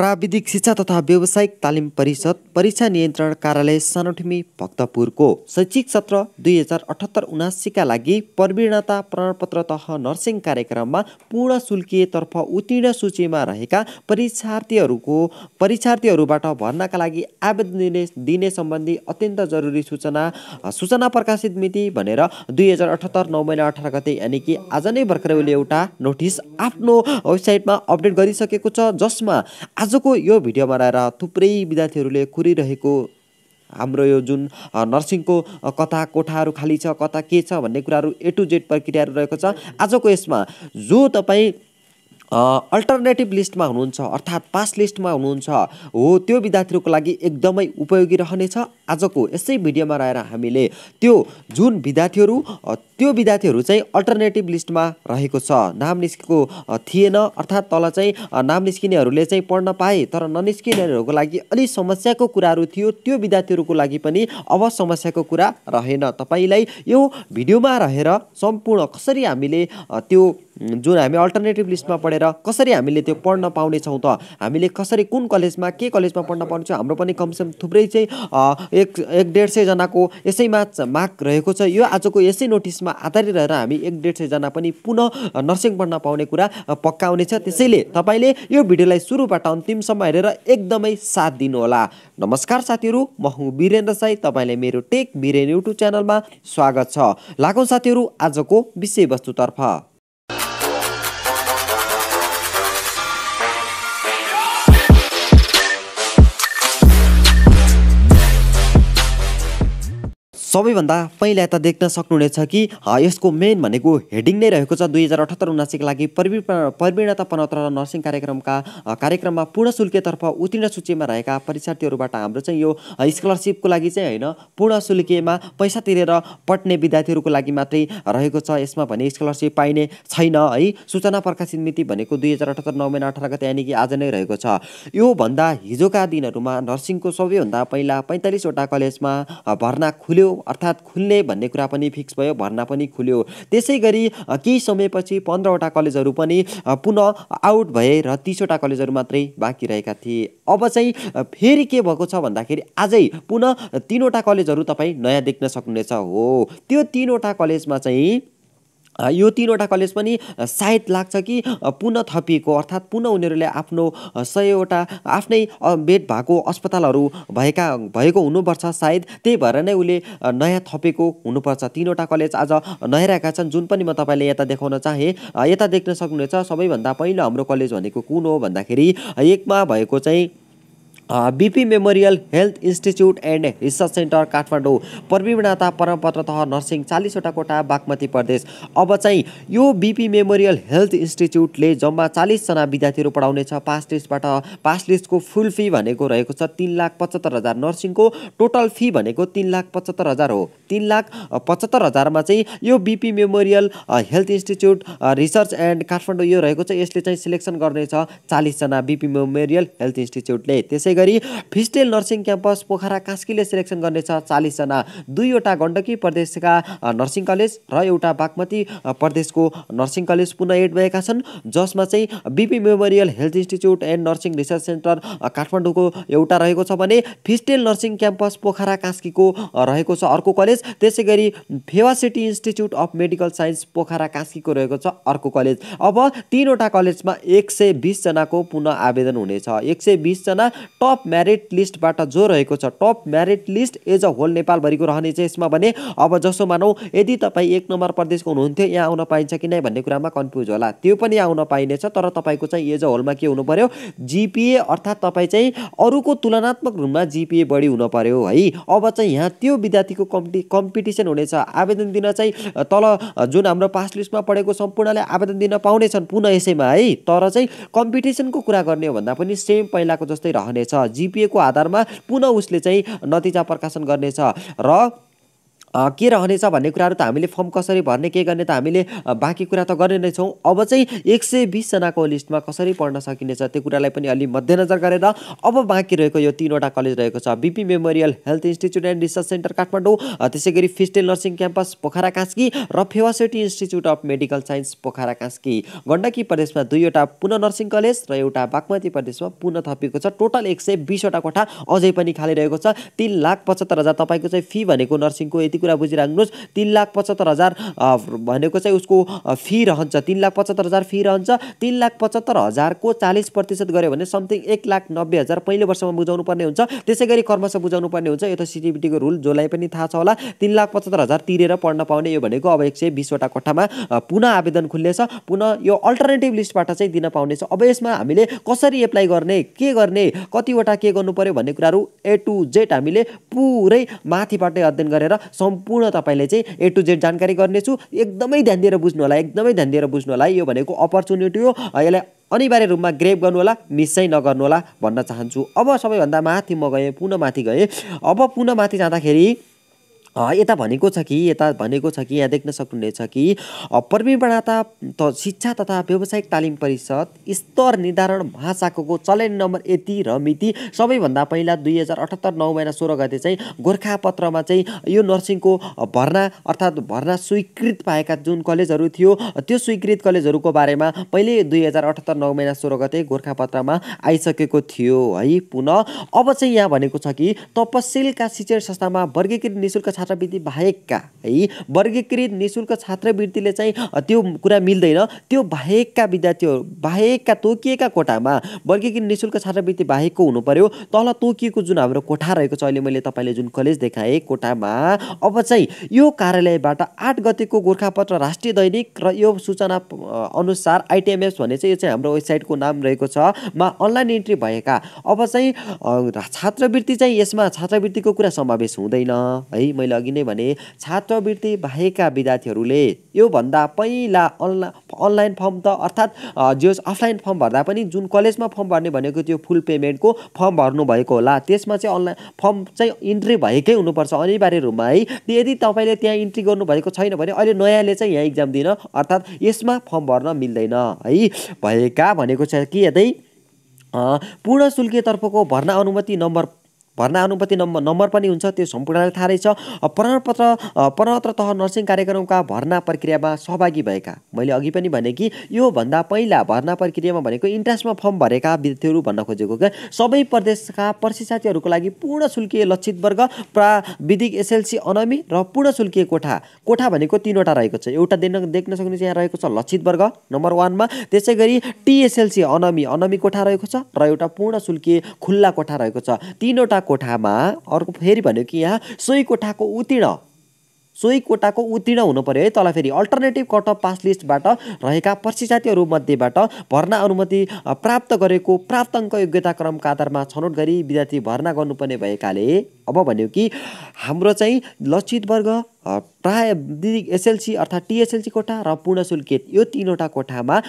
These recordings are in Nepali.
प्राविधिक शिक्षा तथा व्यावसायिक तालिम परिषद परीक्षा नियन्त्रण कार्यालय सानोठिमी भक्तपुरको शैक्षिक सत्र दुई हजार अठहत्तर उनासीका लागि प्रवीणता प्रमाणपत्र तह नर्सिङ कार्यक्रममा पूर्ण शुल्कीयतर्फ उत्तीर्ण सूचीमा रहेका परीक्षार्थीहरूको परीक्षार्थीहरूबाट भर्नाका लागि आवेदन दिने दिने सम्बन्धी अत्यन्त जरुरी सूचना सूचना प्रकाशित मिति भनेर दुई हजार अठहत्तर नौ महिना अठार गते यानि कि आज नै भर्खरै उसले एउटा नोटिस आफ्नो वेबसाइटमा अपडेट गरिसकेको छ जसमा आज आजको यो भिडियोमा रहेर थुप्रै विद्यार्थीहरूले कुरिरहेको हाम्रो यो जुन नर्सिङको कता कोठाहरू खाली छ कता के छ भन्ने कुराहरू ए टु जेड प्रक्रियाहरू रहेको छ आजको यसमा जो तपाईँ अल्टरनेटिभ लिस्टमा हुनुहुन्छ अर्थात् पास लिस्टमा हुनुहुन्छ हो त्यो विद्यार्थीहरूको लागि एकदमै उपयोगी रहनेछ आजको यसै भिडियोमा रहेर हामीले त्यो जुन विद्यार्थीहरू त्यो विद्यार्थीहरू चाहिँ अल्टरनेटिभ लिस्टमा रहेको छ नाम निस्केको थिएन अर्थात् तल चाहिँ नाम निस्किनेहरूले चाहिँ पढ्न पाए तर ननिस्किनेहरूको लागि अलि समस्याको कुराहरू थियो त्यो विद्यार्थीहरूको लागि पनि अब समस्याको कुरा रहेन तपाईँलाई यो भिडियोमा रहेर सम्पूर्ण कसरी हामीले त्यो जुन हामी अल्टरनेटिभ लिस्टमा पढेर कसरी हामीले त्यो पढ्न पाउनेछौँ त हामीले कसरी कुन कलेजमा के कलेजमा पढ्न पाउनेछौँ हाम्रो पनि कमसेकम थुप्रै चाहिँ एक एक डेढ सयजनाको यसैमा मार्क रहेको छ यो आजको यसै नोटिसमा शिक्षामा आधारित रहेर हामी एक डेढ सयजना पनि पुनः नर्सिङ पढ्न पाउने कुरा पक्का हुनेछ त्यसैले तपाईँले यो भिडियोलाई सुरुबाट अन्तिमसम्म हेरेर एकदमै साथ दिनुहोला नमस्कार साथीहरू म हुँ वीरेन्द्र साई तपाईँले मेरो टेक वीरेन युट्युब च्यानलमा स्वागत छ लागौँ साथीहरू आजको विषयवस्तुतर्फ सबैभन्दा पहिला त देख्न सक्नुहुनेछ कि यसको मेन भनेको हेडिङ नै रहेको छ दुई हजार अठहत्तर उनासीको लागि परिवीणता पनत्र र नर्सिङ कार्यक्रमका कार्यक्रममा पूर्ण शुल्कतर्फ उत्तीर्ण सूचीमा रहेका परीक्षार्थीहरूबाट हाम्रो चाहिँ यो स्कलरसिपको लागि चाहिँ होइन पूर्ण शुल्कमा पैसा तिरेर पढ्ने विद्यार्थीहरूको लागि मात्रै रहेको छ यसमा भने स्कलरसिप पाइने छैन है सूचना प्रकाशित मिति भनेको दुई हजार अठहत्तर नौ महिना अठार गते यानि कि आज नै रहेको छ योभन्दा हिजोका दिनहरूमा नर्सिङको सबैभन्दा पहिला पैँतालिसवटा कलेजमा भर्ना खुल्यो अर्थात् खुल्ने भन्ने कुरा पनि फिक्स भयो भर्ना पनि खुल्यो त्यसै गरी केही समयपछि पन्ध्रवटा कलेजहरू पनि पुनः आउट भए र तिसवटा कलेजहरू मात्रै बाँकी रहेका थिए अब चाहिँ फेरि के भएको छ भन्दाखेरि आजै पुनः तिनवटा कलेजहरू तपाईँ नयाँ देख्न सक्नुहुनेछ हो त्यो तिनवटा कलेजमा चाहिँ यो तिनवटा कलेज पनि सायद लाग्छ कि पुनः थपिएको अर्थात् पुनः उनीहरूले आफ्नो सयवटा आफ्नै बेड भएको अस्पतालहरू भएका भएको हुनुपर्छ सायद त्यही भएर नै उसले नयाँ थपेको हुनुपर्छ तिनवटा कलेज आज नयाँ छन् जुन पनि म तपाईँले यता देखाउन चाहेँ यता देख्न सक्नुहुनेछ सबैभन्दा पहिलो हाम्रो कलेज भनेको कुन हो भन्दाखेरि एकमा भएको चाहिँ BP memorial health institute and research centre Kathmandu प्रवीणता परमपत्र तह नर्सिङ चालिसवटा कोटा बागमती प्रदेश अब चाहिँ यो बिपी मेमोरियल हेल्थ इन्स्टिच्युटले जम्मा चालिसजना विद्यार्थीहरू पढाउनेछ पास लिस्टबाट पास लिस्टको फुल फी भनेको रहेको छ तिन लाख पचहत्तर हजार नर्सिङको टोटल फी भनेको तिन लाख पचहत्तर हजार हो तिन लाख पचहत्तर हजारमा चाहिँ यो BP memorial health institute research and Kathmandu यो रहेको छ यसले चाहिँ सिलेक्सन गर्नेछ चालिसजना बिपी मेमोरियल हेल्थ इन्स्टिच्युटले त्यसै गरी फिस्टेल नर्सिङ क्याम्पस पोखरा कास्कीले सेलेक्सन गर्नेछ चालिसजना दुईवटा गण्डकी प्रदेशका नर्सिङ कलेज र एउटा बागमती प्रदेशको नर्सिङ कलेज पुनः एड भएका छन् जसमा चाहिँ BP memorial health institute and nursing research centre काठमाडौँको एउटा रहेको छ भने फिस्टेल नर्सिङ क्याम्पस पोखरा कास्कीको रहेको छ अर्को कलेज त्यसै गरी Fewa institute of medical science Pokhara कास्कीको रहेको छ अर्को कलेज अब तिनवटा कलेजमा एक सय बिसजनाको पुनः आवेदन हुनेछ एक सय बिसजना टप म्यारिट लिस्टबाट जो रहेको छ top merit list as a whole नेपालभरिको रहनेछ यसमा भने अब जसो मानौँ यदि तपाईँ एक नम्बर प्रदेशको हुनुहुन्थ्यो यहाँ आउन पाइन्छ कि नै भन्ने कुरामा कन्फ्युज होला त्यो पनि आउन पाइनेछ तर तपाईँको चाहिँ एज अ होलमा के हुनु पऱ्यो जिपिए अर्थात् तपाईँ चाहिँ अरूको तुलनात्मक रूपमा जिपिए बढी हुन पऱ्यो है अब चाहिँ यहाँ त्यो विद्यार्थीको कम्पिटि कम्पिटिसन हुनेछ आवेदन दिन चाहिँ तल जुन हाम्रो पास लिस्टमा पढेको सम्पूर्णले आवेदन दिन पाउनेछन् पुनः यसैमा है तर चाहिँ कम्पिटिसनको कुरा गर्ने हो भन्दा पनि सेम पहिलाको जस्तै रहनेछ जिपिएको आधारमा पुनः उसले चाहिँ नतिजा प्रकाशन गर्नेछ र के रहनेछ भन्ने कुराहरू त हामीले फर्म कसरी भर्ने के गर्ने त हामीले बाँकी कुरा त गर्ने नै छौँ अब चाहिँ एक सय बिसजनाको लिस्टमा कसरी पढ्न सकिनेछ त्यो कुरालाई पनि अलि मध्यनजर गरेर अब बाँकी रहेको यो तिनवटा कलेज रहेको छ BP memorial health institute and research centre Kathmandu त्यसै गरी fishtail nursing campus Pokhara Kaski र Fewa city institute of medical science Pokhara Kaski Gandaki प्रदेशमा दुईवटा पुनः नर्सिङ कलेज र एउटा बागमती प्रदेशमा पुनः थपिएको छ टोटल एक सय बिसवटा कोठा अझै पनि खाली रहेको छ तिन लाख पचहत्तर हजार तपाईँको चाहिँ फी भनेको नर्सिङको यति कुरा बुझिराख्नुहोस् तिन लाख पचहत्तर हजार भनेको चाहिँ उसको फी रहन्छ तिन लाख पचहत्तर हजार फी रहन्छ तिन लाख पचहत्तर हजारको चालिस प्रतिशत गऱ्यो भने समथिङ एक लाख नब्बे हजार पहिलो वर्षमा बुझाउनु पर्ने हुन्छ त्यसै गरी कर्मश बुझाउनु पर्ने हुन्छ यो त सिटिबिटीको रुल जसलाई पनि थाहा छ होला तिन लाख पचहत्तर हजार तिरेर पढ्न पाउने यो भनेको अब एक सय बिसवटा कोठामा पुनः आवेदन खुल्नेछ पुनः यो अल्टरनेटिभ लिस्टबाट चाहिँ दिन पाउनेछ अब यसमा हामीले कसरी एप्लाई गर्ने के गर्ने कतिवटा के गर्नु पर्यो भन्ने कुराहरू ए टु जेड हामीले पुरै माथिबाटै अध्ययन गरेर सम्पूर्ण तपाईँले चाहिँ ए टु जेड जानकारी गर्नेछु एकदमै ध्यान दिएर बुझ्नु होला एकदमै ध्यान दिएर बुझ्नु होला यो भनेको अपर्च्युनिटी हो यसलाई अनिवार्य रूपमा ग्रेप होला मिस चाहिँ होला भन्न चाहन्छु अब सबैभन्दा माथि म गएँ पुनः माथि गएँ अब पुनः माथि जाँदाखेरि यता भनेको छ कि यता भनेको छ कि यहाँ देख्न सक्नुहुनेछ कि प्रवीणता त शिक्षा तथा व्यावसायिक तालिम परिषद स्तर निर्धारण महाशाखाको चलन नम्बर यति र मिति सबैभन्दा पहिला दुई हजार अठहत्तर नौ महिना सोह्र गते चाहिँ गोर्खापत्रमा चाहिँ यो नर्सिङको भर्ना अर्थात् भर्ना स्वीकृत पाएका जुन कलेजहरू थियो त्यो स्वीकृत कलेजहरूको बारेमा पहिले दुई हजार अठहत्तर नौ महिना सोह्र गते गोर्खापत्रमा आइसकेको थियो है पुनः अब चाहिँ यहाँ भनेको छ कि तपसिलका शिक्षण संस्थामा वर्गीकृत निशुल्क छात्रवृत्ति बाहेकका है वर्गीकृत निशुल्क छात्रवृत्तिले चाहिँ त्यो कुरा मिल्दैन त्यो बाहेकका विद्यार्थीहरू बाहेकका तोकिएका कोटामा वर्गीकृत निशुल्क छात्रवृत्ति बाहेकको हुनु पर्यो तल तोकिएको जुन हाम्रो कोठा रहेको छ अहिले मैले तपाईँले जुन कलेज देखाएँ कोटामा अब चाहिँ यो कार्यालयबाट आठ गतिको गोर्खापत्र राष्ट्रिय दैनिक र यो सूचना अनुसार आइटिएमएस भने चाहिँ यो चाहिँ हाम्रो वेबसाइटको नाम रहेको छ मा अनलाइन इन्ट्री भएका अब चाहिँ छात्रवृत्ति चाहिँ यसमा छात्रवृत्तिको कुरा समावेश हुँदैन है मैले लगिने भने छात्रवृत्ति बाहेकका विद्यार्थीहरूले योभन्दा पहिला अनला अनलाइन फर्म त अर्थात् जो अफलाइन फर्म भर्दा पनि जुन कलेजमा फर्म भर्ने भनेको त्यो फुल पेमेन्टको फर्म भर्नु भएको होला त्यसमा चाहिँ अनलाइन फर्म चाहिँ इन्ट्री भएकै हुनुपर्छ अनिवार्य रूपमा है यदि तपाईँले त्यहाँ इन्ट्री गर्नुभएको छैन भने अहिले नयाँले चाहिँ यहाँ इक्जाम दिन अर्थात् यसमा फर्म भर्न मिल्दैन है भएका भनेको छ कि यतै पूर्ण शुल्कतर्फको भर्ना अनुमति नम्बर भर्ना अनुमति नम्बर नम्बर पनि हुन्छ त्यो सम्पूर्णलाई थाहा रहेछ प्रमाणपत्र प्रमाणपत्र तह नर्सिङ कार्यक्रमका भर्ना प्रक्रियामा सहभागी भएका मैले अघि पनि भने कि योभन्दा पहिला भर्ना प्रक्रियामा भनेको इन्ट्रान्समा फर्म भरेका विद्यार्थीहरू भन्न खोजेको क्या सबै प्रदेशका प्रशिक्षार्थीहरूको लागि पूर्ण शुल्कीय लक्षित वर्ग प्राविधिक एसएलसी अनमी र पूर्ण शुल्कीय कोठा कोठा भनेको तिनवटा रहेको छ एउटा देख्न देख्न सक्नु यहाँ रहेको छ लक्षित वर्ग नम्बर वानमा त्यसै गरी टिएसएलसी अनमी अनमी कोठा रहेको छ र एउटा पूर्ण शुल्कीय खुल्ला कोठा रहेको छ तिनवटा कोठामा अर्को फेरि भन्यो कि यहाँ सोही कोठाको उत्तीर्ण सोही कोटाको उत्तीर्ण हुनु पऱ्यो है तल फेरि अल्टरनेटिभ कट अफ पास लिस्टबाट रहेका मध्येबाट भर्ना अनुमति प्राप्त गरेको प्राप्त अङ्क योग्यताक्रमका आधारमा छनौट गरी विद्यार्थी भर्ना गर्नुपर्ने भएकाले अब भन्यो कि हाम्रो चाहिँ लक्षित वर्ग प्राय एसएलसी अर्थात् टिएसएलसी कोठा र पूर्ण शुल्कित यो तिनवटा कोठामा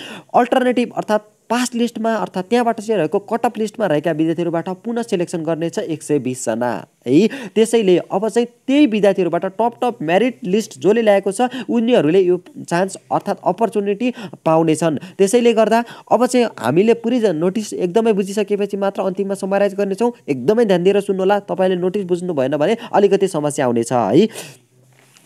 अल्टरनेटिभ अर्थात् पास लिस्टमा अर्थात् त्यहाँबाट चाहिँ रहेको कटअप लिस्टमा रहेका विद्यार्थीहरूबाट पुनः सेलेक्सन गर्नेछ एक सय बिसजना है त्यसैले अब चाहिँ त्यही विद्यार्थीहरूबाट टप टप मेरिट लिस्ट जसले ल्याएको छ उनीहरूले यो चान्स अर्थात् अपर्च्युनिटी पाउनेछन् त्यसैले गर्दा अब चाहिँ हामीले पुरै नोटिस एकदमै बुझिसकेपछि मात्र अन्तिममा समराइज गर्नेछौँ एकदमै ध्यान दिएर सुन्नुहोला तपाईँले नोटिस बुझ्नु भएन भने अलिकति समस्या आउनेछ है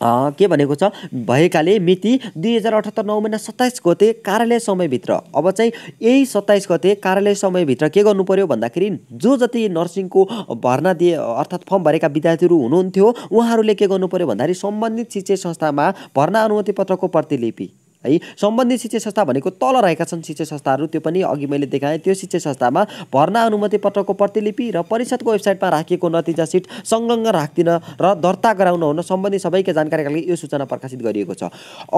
के भनेको छ भएकाले मिति दुई हजार अठहत्तर नौ महिना सत्ताइस गते कार्यालय समयभित्र अब चाहिँ यही सत्ताइस गते कार्यालय समयभित्र के गर्नु पर्यो भन्दाखेरि जो जति नर्सिङको भर्ना दिए अर्थात् फर्म भरेका विद्यार्थीहरू हुनुहुन्थ्यो उहाँहरूले के गर्नु पर्यो भन्दाखेरि सम्बन्धित शिक्षा संस्थामा भर्ना अनुमति पत्रको प्रतिलिपि है सम्बन्धित शिक्षा संस्था भनेको तल रहेका छन् शिक्षा संस्थाहरू त्यो पनि अघि मैले देखाएँ त्यो शिक्षा संस्थामा भर्ना अनुमति पत्रको प्रतिलिपि र परिषदको वेबसाइटमा राखिएको नतिजा सिट संलग्न राखिदिन र दर्ता गराउन हुन सम्बन्धित सबैका जानकारीका लागि यो सूचना प्रकाशित गरिएको छ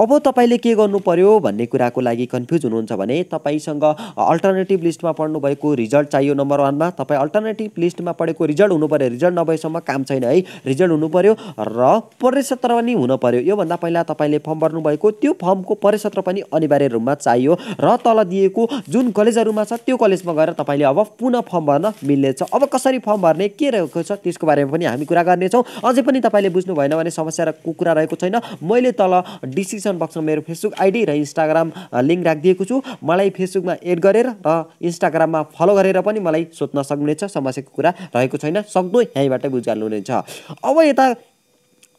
अब तपाईँले के गर्नु पर्यो भन्ने कुराको लागि कन्फ्युज हुनुहुन्छ भने तपाईँसँग अल्टरनेटिभ लिस्टमा पढ्नुभएको रिजल्ट चाहियो नम्बर वानमा तपाईँ अल्टरनेटिभ लिस्टमा पढेको रिजल्ट हुनु पऱ्यो रिजल्ट नभएसम्म काम छैन है रिजल्ट हुनु पऱ्यो र परिषद पनि हुनु पऱ्यो योभन्दा पहिला तपाईँले फर्म भर्नुभएको त्यो फर्मको परि कलेज सत्र पनि अनिवार्य रूपमा चाहियो र तल दिएको जुन कलेजहरूमा छ त्यो कलेजमा गएर तपाईँले अब पुनः फर्म भर्न मिल्नेछ अब कसरी फर्म भर्ने के रहेको छ त्यसको बारेमा पनि हामी कुरा गर्नेछौँ अझै पनि तपाईँले बुझ्नु भएन भने समस्या समस्याको कुरा रहेको छैन मैले तल डिस्क्रिप्सन बक्समा मेरो फेसबुक आइडी र इन्स्टाग्राम लिङ्क राखिदिएको छु मलाई फेसबुकमा एड गरेर र इन्स्टाग्राममा फलो गरेर पनि मलाई सोध्न सक्नुहुनेछ समस्याको कुरा रहेको छैन सक्दो यहीँबाट बुझ अब यता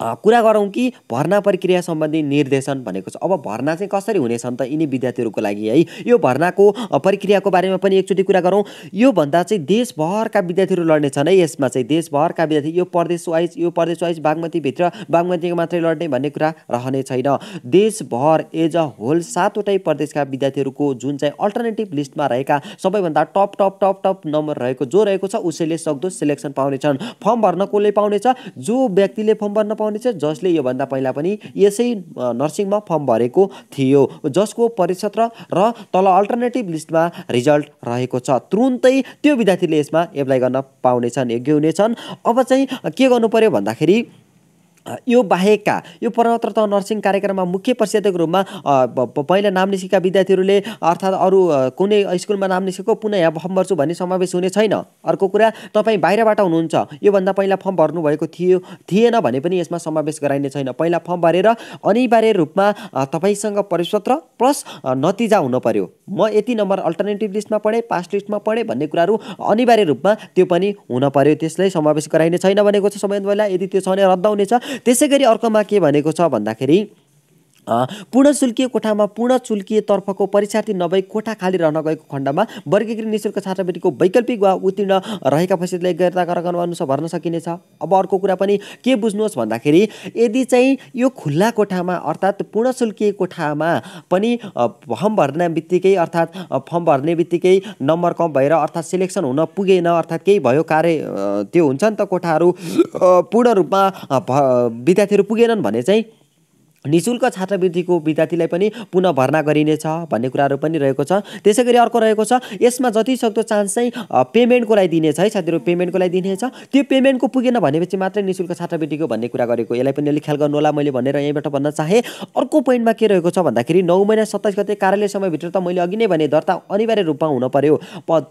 कुरा गरौँ कि भर्ना प्रक्रिया सम्बन्धी निर्देशन भनेको छ अब भर्ना चाहिँ कसरी हुनेछन् त यिनी विद्यार्थीहरूको लागि है यो भर्नाको प्रक्रियाको बारेमा पनि एकचोटि कुरा गरौँ योभन्दा चाहिँ देशभरका विद्यार्थीहरू लड्नेछन् है यसमा चाहिँ देशभरका विद्यार्थी यो प्रदेश वाइज यो प्रदेश वाइज बागमतीभित्र बागमतीको मात्रै लड्ने भन्ने कुरा रहने छैन देशभर एज अ होल सातवटै प्रदेशका विद्यार्थीहरूको जुन चाहिँ अल्टरनेटिभ लिस्टमा रहेका सबैभन्दा top top top top number रहेको जो रहेको छ उसैले सक्दो सेलेक्सन पाउनेछन् फर्म भर्न कसले पाउनेछ जो व्यक्तिले फर्म भर्न पाउने आउनेछ जसले योभन्दा पहिला पनि यसै नर्सिङमा फर्म भरेको थियो जसको परिक्षेत्र र तल अल्टरनेटिभ लिस्टमा रिजल्ट रहेको छ तुरुन्तै त्यो विद्यार्थीले यसमा एप्लाई गर्न पाउनेछन् योग्य हुनेछन् अब चाहिँ के गर्नु पऱ्यो भन्दाखेरि यो बाहेकका यो प्रमाणपत्र नर्सिङ कार्यक्रममा मुख्य परिषदको रूपमा पहिला नाम निस्केका विद्यार्थीहरूले अर्थात् अरू कुनै स्कुलमा नाम निस्केको पुनः यहाँ फर्म भर्छु भन्ने समावेश हुने छैन अर्को कुरा तपाईँ बाहिरबाट हुनुहुन्छ योभन्दा पहिला फर्म भर्नुभएको थियो थिएन भने पनि यसमा समावेश गराइने छैन पहिला फर्म भरेर अनिवार्य रूपमा तपाईँसँग परिपत्र प्लस नतिजा हुनु पर्यो म यति नम्बर अल्टरनेटिभ लिस्टमा पढेँ पास लिस्टमा पढेँ भन्ने कुराहरू अनिवार्य रूपमा त्यो पनि हुन पर्यो त्यसलाई समावेश गराइने छैन भनेको छ समयलाई यदि त्यो छ भने रद्द हुनेछ त्यसै गरी अर्कोमा के भनेको छ भन्दाखेरि पूर्ण शुल्कीय कोठामा पूर्ण तर्फको परीक्षार्थी नभई कोठा खाली रहन गएको खण्डमा वर्गीकृत निशुल्क छात्रवृत्तिको वैकल्पिक वा उत्तीर्ण रहेका फसितलाई गैरताकरअनुसार भर्न सकिनेछ अब अर्को कुरा पनि के बुझ्नुहोस् भन्दाखेरि यदि चाहिँ यो खुल्ला कोठामा अर्थात् पूर्ण शुल्कीय कोठामा पनि फर्म भर्ने बित्तिकै अर्थात् फर्म भर्ने बित्तिकै नम्बर कम भएर अर्थात् सेलेक्सन हुन पुगेन अर्थात् केही भयो कार्य त्यो हुन्छ नि त कोठाहरू पूर्ण रूपमा विद्यार्थीहरू पुगेनन् भने चाहिँ निशुल्क छात्रवृत्तिको विद्यार्थीलाई पनि पुनः भर्ना गरिनेछ भन्ने कुराहरू पनि रहेको छ त्यसै गरी अर्को रहेको छ यसमा जतिसक्दो चान्स चाहिँ पेमेन्टको लागि दिनेछ है साथीहरू पेमेन्टको लागि दिनेछ त्यो पेमेन्टको पुगेन भनेपछि मात्रै निशुल्क छात्रवृत्तिको भन्ने कुरा गरेको यसलाई पनि अलिक ख्याल गर्नु होला मैले भनेर यहीँबाट भन्न चाहेँ अर्को पोइन्टमा के रहेको छ भन्दाखेरि नौ महिना सत्ताइस गते कार्यालय समयभित्र त मैले अघि नै भने दर्ता अनिवार्य रूपमा हुनु पर्यो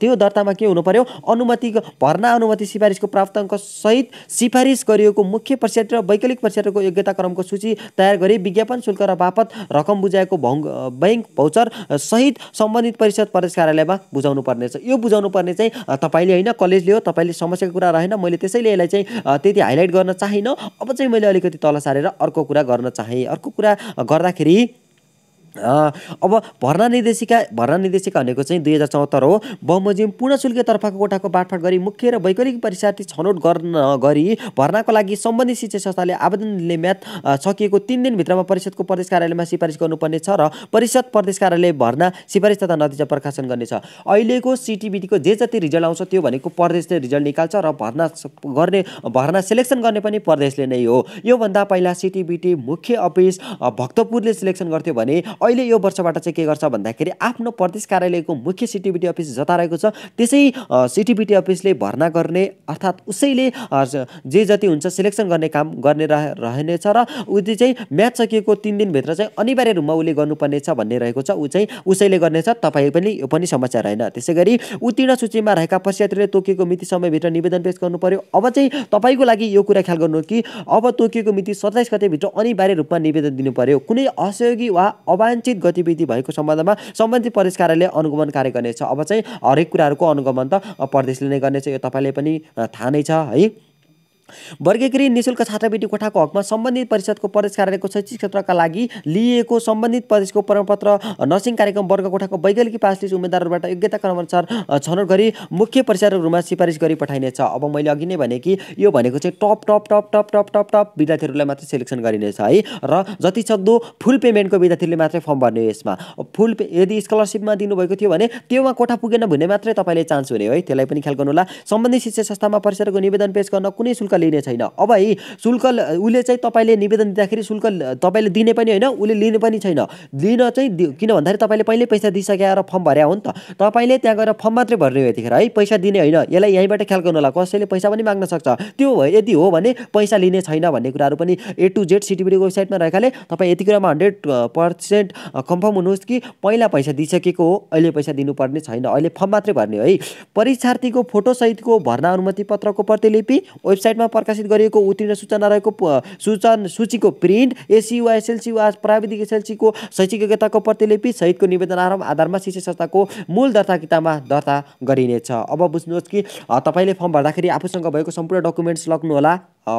त्यो दर्तामा के हुनु पऱ्यो अनुमति भर्ना अनुमति सिफारिसको प्राप्त सहित सिफारिस गरिएको मुख्य पश्चात र वैकल्पिक योग्यता योग्यताक्रमको सूची तयार गरी विज्ञापन शुल्क र बापत रकम बुझाएको भङ ब्याङ्क भौचर सहित सम्बन्धित परिषद प्रदेश कार्यालयमा बुझाउनु पर्नेछ यो बुझाउनु पर्ने चाहिँ तपाईँले होइन कलेजले हो तपाईँले समस्याको कुरा रहेन मैले त्यसैले यसलाई चाहिँ त्यति हाइलाइट गर्न चाहिनँ अब चाहिँ मैले अलिकति तल सारेर अर्को कुरा गर्न चाहेँ अर्को कुरा गर्दाखेरि अब भर्ना निर्देशिका भर्ना निर्देशिका भनेको चाहिँ दुई हजार चौहत्तर हो बमोजिम पूर्ण तर्फको कोठाको बाटफाट गरी मुख्य र वैकलिक परीक्षार्थी छनौट गर्न गरी भर्नाको लागि सम्बन्धित शिक्षा संस्थाले आवेदन लिने म्याथ सकिएको तिन दिनभित्रमा परिषदको प्रदेश कार्यालयमा सिफारिस गर्नुपर्ने छ र परिषद प्रदेश कार्यालय भर्ना सिफारिस तथा नतिजा प्रकाशन गर्नेछ अहिलेको सिटिबिटीको जे जति रिजल्ट आउँछ त्यो भनेको प्रदेशले रिजल्ट निकाल्छ र भर्ना गर्ने भर्ना सेलेक्सन गर्ने पनि प्रदेशले नै हो योभन्दा पहिला सिटिबिटी मुख्य अफिस भक्तपुरले सिलेक्सन गर्थ्यो भने अहिले यो वर्षबाट चाहिँ के गर्छ भन्दाखेरि आफ्नो प्रदेश कार्यालयको मुख्य सिटिबिटी अफिस जता रहेको छ त्यसै सिटिबिटी अफिसले भर्ना गर्ने अर्थात् उसैले जे जति हुन्छ सेलेक्सन गर्ने काम गर्ने रहनेछ र उसले चाहिँ म्याच सकिएको तिन दिनभित्र चाहिँ अनिवार्य रूपमा उसले गर्नुपर्नेछ भन्ने रहेको छ ऊ चाहिँ उसैले गर्नेछ तपाईँ पनि यो पनि समस्या रहेन त्यसै गरी उत्तीर्ण सूचीमा रहेका पश्चात्रीले तोकिएको मिति समयभित्र निवेदन पेस गर्नु पर्यो अब चाहिँ तपाईँको लागि यो कुरा ख्याल गर्नु कि अब तोकिएको मिति सत्ताइस गतेभित्र अनिवार्य रूपमा निवेदन दिनु पर्यो कुनै असहयोगी वा अवान अवाञ्छित गतिविधि भएको सम्बन्धमा सम्बन्धित प्रदेश कार्यालय अनुगमन कार्य गर्नेछ अब चाहिँ हरेक कुराहरूको अनुगमन त प्रदेशले नै गर्नेछ यो तपाईँले पनि थाहा नै छ है वर्गीकृत निशुल्क छात्रवृत्ति कोठाको हकमा सम्बन्धित परिषदको प्रदेश कार्यालयको शैक्षिक क्षेत्रका लागि लिएको सम्बन्धित प्रदेशको प्रमाणपत्र नर्सिङ कार्यक्रम वर्ग कोठाको वैकल्पिक पास उम्मेद्वारहरूबाट योग्यता क्रमअनुसार छनौट गरी मुख्य परिसरहरूमा सिफारिस गरी पठाइनेछ अब मैले अघि नै भने कि यो भनेको चाहिँ top top top top top top top विद्यार्थीहरूलाई मात्रै सेलेक्सन गरिनेछ है र जति जतिसक्दो फुल पेमेन्टको विद्यार्थीले मात्रै फर्म भर्ने यसमा फुल पे यदि स्कलरसिपमा दिनुभएको थियो भने त्योमा कोठा पुगेन भने मात्रै तपाईँले चान्स हुने है त्यसलाई पनि ख्याल गर्नुहोला सम्बन्धित शिक्षा संस्थामा परिसरको निवेदन पेस गर्न कुनै शुल्क लिने छैन अब है शुल्क उसले चाहिँ तपाईँले निवेदन दिँदाखेरि शुल्क तपाईँले दिने पनि होइन उसले लिने पनि छैन लिन चाहिँ किन भन्दाखेरि तपाईँले पहिले पैसा दिइसकेर फर्म भर्या हो नि त तपाईँले त्यहाँ गएर फर्म मात्रै भर्ने हो यतिखेर है पैसा दिने होइन यसलाई यहीँबाट ख्याल गर्नु होला कसैले पैसा पनि माग्न सक्छ त्यो यदि हो भने पैसा लिने छैन भन्ने कुराहरू पनि ए टु जेड सिटिबिडीको वेबसाइटमा रहेकाले तपाईँ यति कुरामा हन्ड्रेड पर्सेन्ट कन्फर्म हुनुहोस् कि पहिला पैसा दिइसकेको हो अहिले पैसा दिनुपर्ने छैन अहिले फर्म मात्रै भर्ने है परीक्षार्थीको फोटोसहितको भर्ना अनुमति पत्रको प्रतिलिपि वेबसाइटमा प्रकाशित गरिएको उत्तीर्ण सूचना रहेको सूचन सूचीको प्रिन्ट एससी वा एसएलसी वा प्राविधिक एसएलसीको शैक्षिक योग्यताको प्रतिलिपि सहितको निवेदन आधारमा शिक्षा संस्थाको मूल दर्ता किताबमा दर्ता गरिनेछ अब बुझ्नुहोस् कि तपाईँले फर्म भर्दाखेरि आफूसँग भएको सम्पूर्ण डकुमेन्ट्स लग्नुहोला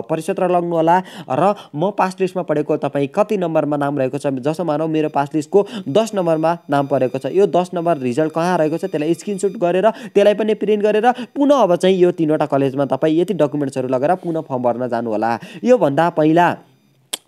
परिक्षेत्र लग्नुहोला र म पास लिस्टमा पढेको तपाईँ कति नम्बरमा नाम रहेको छ जसो मानौँ मेरो पास लिस्टको दस नम्बरमा नाम परेको छ यो दस नम्बर रिजल्ट कहाँ रहेको छ त्यसलाई स्क्रिनसुट गरेर त्यसलाई पनि प्रिन्ट गरेर पुनः अब चाहिँ यो तिनवटा कलेजमा तपाईँ यति डकुमेन्ट्सहरू लगेर पुनः फर्म भर्न जानुहोला योभन्दा पहिला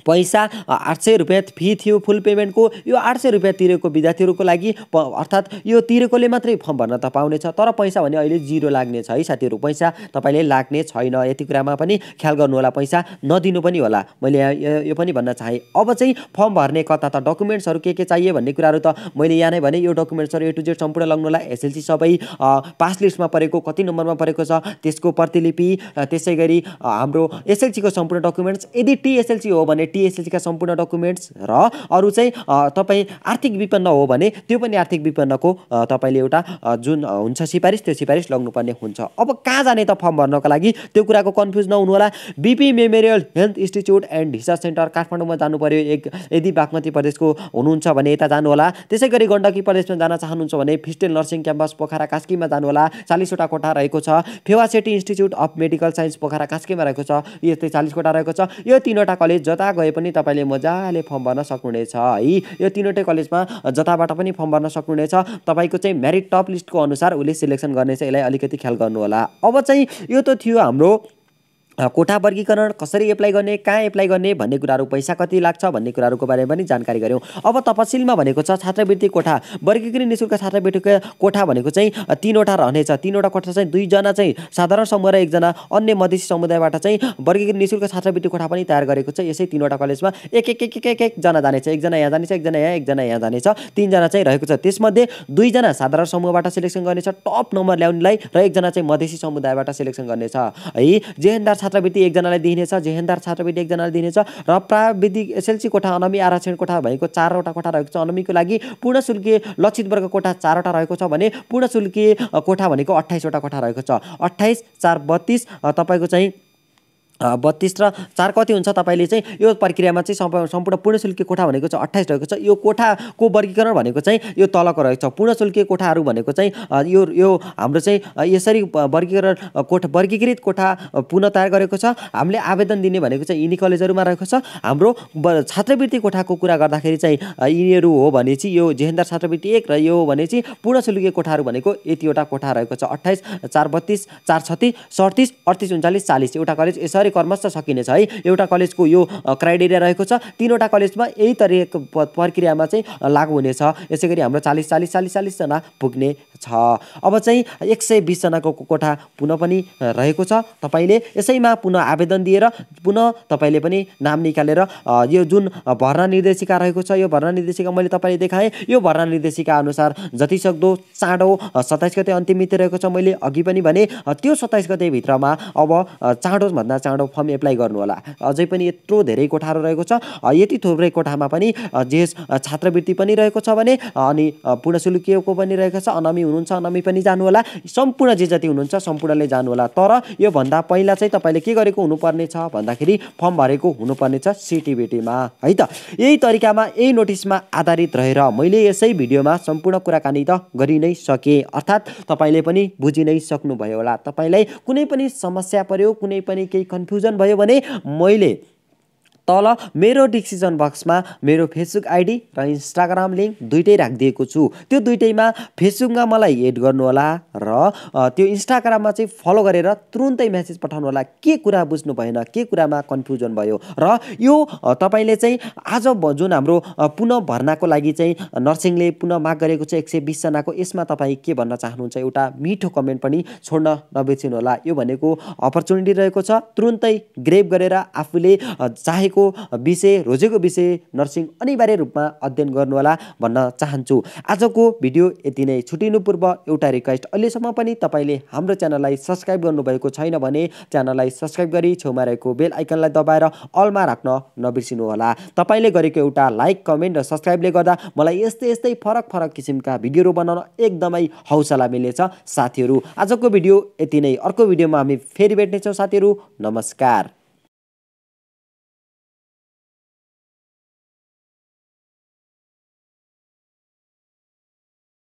पैसा आठ सय रुपियाँ फी थियो फुल पेमेन्टको यो आठ सय रुपियाँ तिरेको विद्यार्थीहरूको लागि प अर्थात् यो तिरेकोले मात्रै फर्म भर्न त पाउनेछ तर पैसा भने अहिले जिरो लाग्नेछ है साथीहरू पैसा तपाईँले लाग्ने छैन यति कुरामा पनि ख्याल गर्नुहोला पैसा नदिनु पनि होला मैले यो पनि भन्न चाहेँ अब चाहिँ फर्म भर्ने कता त डकुमेन्ट्सहरू के के चाहियो भन्ने कुराहरू त मैले यहाँ नै भने यो डकुमेन्ट्सहरू ए टु जेड सम्पूर्ण होला एसएलसी सबै पास लिस्टमा परेको कति नम्बरमा परेको छ त्यसको प्रतिलिपि त्यसै गरी हाम्रो एसएलसीको सम्पूर्ण डकुमेन्ट्स यदि टिएसएलसी हो भने टिएसएलसीका सम्पूर्ण डकुमेन्ट्स र अरू चाहिँ तपाईँ आर्थिक विपन्न हो भने त्यो पनि आर्थिक विपन्नको तपाईँले एउटा जुन हुन्छ सिफारिस त्यो सिफारिस लग्नुपर्ने हुन्छ अब कहाँ जाने त फर्म भर्नको लागि त्यो कुराको कन्फ्युज नहुनुहोला BP memorial health institute and research centre काठमाडौँमा जानु पऱ्यो एक यदि बागमती प्रदेशको हुनुहुन्छ भने यता जानुहोला त्यसै गरी गण्डकी प्रदेशमा जान चाहनुहुन्छ भने फिस्टेल नर्सिङ क्याम्पस पोखरा कास्कीमा जानुहोला चालिसवटा कोठा रहेको छ Fewa city institute of medical science Pokhara कास्कीमा रहेको छ यस्तै चालिस कोठा रहेको छ यो तिनवटा कलेज जता गए पनि तपाईँले मजाले फर्म भर्न सक्नुहुनेछ है यो तिनवटै कलेजमा जताबाट पनि फर्म भर्न सक्नुहुनेछ तपाईँको चाहिँ मेरिट टप लिस्टको अनुसार उसले सिलेक्सन गर्नेछ यसलाई अलिकति ख्याल गर्नुहोला अब चाहिँ यो त थियो हाम्रो कोठा वर्गीकरण कसरी एप्लाई गर्ने कहाँ एप्लाई गर्ने भन्ने कुराहरू पैसा कति लाग्छ भन्ने कुराहरूको बारेमा पनि जानकारी गऱ्यौँ अब तपसिलमा भनेको छ छात्रवृत्ति कोठा वर्गीकृत निशुल्क छात्रवृत्तिको कोठा भनेको चाहिँ तिनवटा रहनेछ तिनवटा कोठा चाहिँ दुईजना चाहिँ साधारण समूह र एकजना अन्य मधेसी समुदायबाट चाहिँ वर्गीकृत निशुल्क छात्रवृत्ति कोठा पनि तयार गरेको छ यसै तिनवटा कलेजमा एक एक एक एक एक एकजना जानेछ एकजना यहाँ जानेछ एकजना यहाँ एकजना यहाँ जानेछ तिनजना चाहिँ रहेको छ त्यसमध्ये दुईजना साधारण समूहबाट सेलेक्सन गर्नेछ टप नम्बर ल्याउनेलाई र एकजना चाहिँ मधेसी समुदायबाट सेलेक्सन गर्नेछ है छात्र छात्रवृत्ति एकजनालाई दिइनेछ जेहेन्दार छात्रवृत्ति एकजनालाई दिइनेछ र प्राविधिक एसएलसी कोठा अनमी आरक्षण कोठा भएको चारवटा कोठा रहेको छ अनमीको लागि पूर्ण शुल्कीय लक्षित वर्ग कोठा चारवटा रहेको छ भने पूर्ण शुल्कीय कोठा भनेको अट्ठाइसवटा कोठा रहेको छ अट्ठाइस चार बत्तिस तपाईँको चाहिँ बत्तिस र चार कति हुन्छ तपाईँले चाहिँ यो प्रक्रियामा चाहिँ सम्प सम्पूर्ण पूर्णशुल्कीय कोठा भनेको चाहिँ अट्ठाइस रहेको छ यो कोठाको वर्गीकरण भनेको चाहिँ यो तलको रहेको छ पूर्ण पूर्णशुल्कीय कोठाहरू भनेको चाहिँ यो यो हाम्रो चाहिँ यसरी वर्गीकरण कोठा वर्गीकृत कोठा पुनः तयार गरेको छ हामीले आवेदन दिने भनेको चाहिँ यिनी कलेजहरूमा रहेको छ हाम्रो छात्रवृत्ति कोठाको कुरा गर्दाखेरि चाहिँ यिनीहरू हो भने चाहिँ यो जेहेन्दार छात्रवृत्ति एक र यो भने चाहिँ पूर्ण पूर्णशुल्कीय कोठाहरू भनेको यतिवटा कोठा रहेको छ अट्ठाइस चार बत्तिस चार छत्तिस सडतिस अडतिस उन्चालिस चालिस एउटा कलेज यसरी सबै कर्मश सकिनेछ है एउटा कलेजको यो क्राइटेरिया रहेको छ तिनवटा कलेजमा यही तरिका प्रक्रियामा चाहिँ लागु हुनेछ यसै गरी हाम्रो चालिस चालिस चालिस चालिसजना पुग्ने छ अब चाहिँ एक सय बिसजनाको कोठा पुनः पनि रहेको छ तपाईँले यसैमा पुनः आवेदन दिएर पुनः तपाईँले पनि नाम निकालेर यो जुन भर्ना निर्देशिका रहेको छ यो भर्ना निर्देशिका मैले तपाईँले देखाएँ यो भर्ना निर्देशिका अनुसार जतिसक्दो चाँडो सत्ताइस गते अन्तिम मिति रहेको छ मैले अघि पनि भने त्यो सत्ताइस गते भित्रमा अब चाँडोभन्दा चाँडो फर्म एप्लाई गर्नुहोला अझै पनि यत्रो धेरै कोठाहरू रहेको छ यति थुप्रै कोठामा पनि जे छात्रवृत्ति पनि रहेको छ भने अनि पूर्ण पनि रहेको छ अनामी हुनुहुन्छ नमी पनि जानु होला सम्पूर्ण जे जति हुनुहुन्छ सम्पूर्णले जानु होला तर योभन्दा पहिला चाहिँ तपाईँले के गरेको हुनुपर्ने छ भन्दाखेरि फर्म भरेको हुनुपर्नेछ सिटिभिटीमा है त यही तरिकामा यही नोटिसमा आधारित रहेर मैले यसै भिडियोमा सम्पूर्ण कुराकानी त गरि नै सकेँ अर्थात् तपाईँले पनि बुझि नै सक्नुभयो होला तपाईँलाई कुनै पनि समस्या पऱ्यो कुनै पनि केही कन्फ्युजन भयो भने मैले तल मेरो डिसिजन बक्समा मेरो फेसबुक आइडी र इन्स्टाग्राम लिङ्क दुइटै राखिदिएको छु त्यो दुइटैमा फेसबुकमा मलाई एड गर्नुहोला र त्यो इन्स्टाग्राममा चाहिँ फलो गरेर तुरुन्तै म्यासेज पठाउनुहोला के कुरा बुझ्नु भएन के कुरामा कन्फ्युजन भयो र यो तपाईँले चाहिँ आज जुन हाम्रो पुनः भर्नाको लागि चाहिँ नर्सिङले पुनः माग गरेको छ एक सय बिसजनाको यसमा तपाईँ के भन्न चाहनुहुन्छ एउटा मिठो कमेन्ट पनि छोड्न नबिर्सिनुहोला यो भनेको अपर्च्युनिटी रहेको छ तुरुन्तै ग्रेप गरेर आफूले चाहेको विषय रोजेको विषय नर्सिङ अनिवार्य रूपमा अध्ययन गर्नुहोला भन्न चाहन्छु आजको भिडियो यति नै छुटिनु पूर्व एउटा रिक्वेस्ट अहिलेसम्म पनि तपाईँले हाम्रो च्यानललाई सब्सक्राइब गर्नुभएको छैन भने च्यानललाई सब्सक्राइब गरी छेउमा रहेको बेल आइकनलाई दबाएर अलमा राख्न नबिर्सिनुहोला तपाईँले गरेको एउटा लाइक कमेन्ट र सब्सक्राइबले गर्दा मलाई यस्तै यस्तै फरक फरक किसिमका भिडियोहरू बनाउन एकदमै हौसला मिल्नेछ साथीहरू आजको भिडियो यति नै अर्को भिडियोमा हामी फेरि भेट्नेछौँ साथीहरू नमस्कार